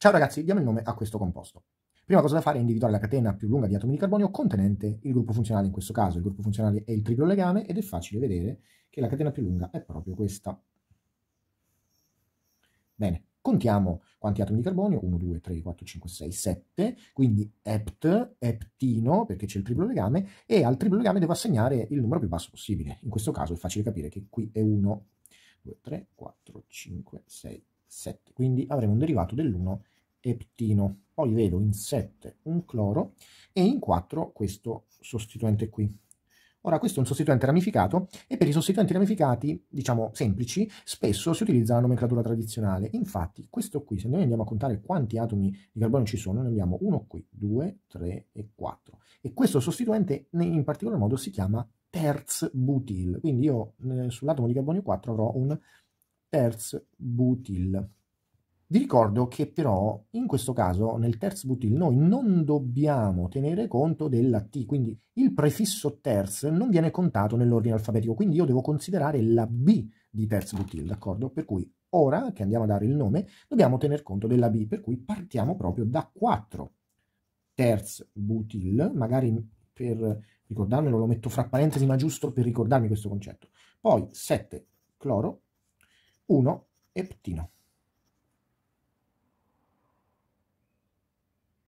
Ciao ragazzi, diamo il nome a questo composto. Prima cosa da fare è individuare la catena più lunga di atomi di carbonio contenente il gruppo funzionale in questo caso. Il gruppo funzionale è il triplo legame ed è facile vedere che la catena più lunga è proprio questa. Bene, contiamo quanti atomi di carbonio, 1, 2, 3, 4, 5, 6, 7, quindi ept, eptino, perché c'è il triplo legame, e al triplo legame devo assegnare il numero più basso possibile. In questo caso è facile capire che qui è 1, 2, 3, 4, 5, 6, 7. Quindi avremo un derivato dell'1 eptino. Poi vedo in 7 un cloro e in 4 questo sostituente qui. Ora questo è un sostituente ramificato e per i sostituenti ramificati, diciamo semplici, spesso si utilizza la nomenclatura tradizionale. Infatti questo qui, se noi andiamo a contare quanti atomi di carbonio ci sono, ne abbiamo uno qui, 2, 3 e 4. E questo sostituente in particolar modo si chiama terz butil. Quindi io eh, sull'atomo di carbonio 4 avrò un terz-butil. Vi ricordo che però in questo caso nel terz butil noi non dobbiamo tenere conto della T, quindi il prefisso terz non viene contato nell'ordine alfabetico, quindi io devo considerare la B di terz butil, d'accordo? Per cui ora che andiamo a dare il nome dobbiamo tener conto della B, per cui partiamo proprio da 4 terz butil, magari per ricordarmelo lo metto fra parentesi ma giusto per ricordarmi questo concetto, poi 7 cloro 1 e Ptino.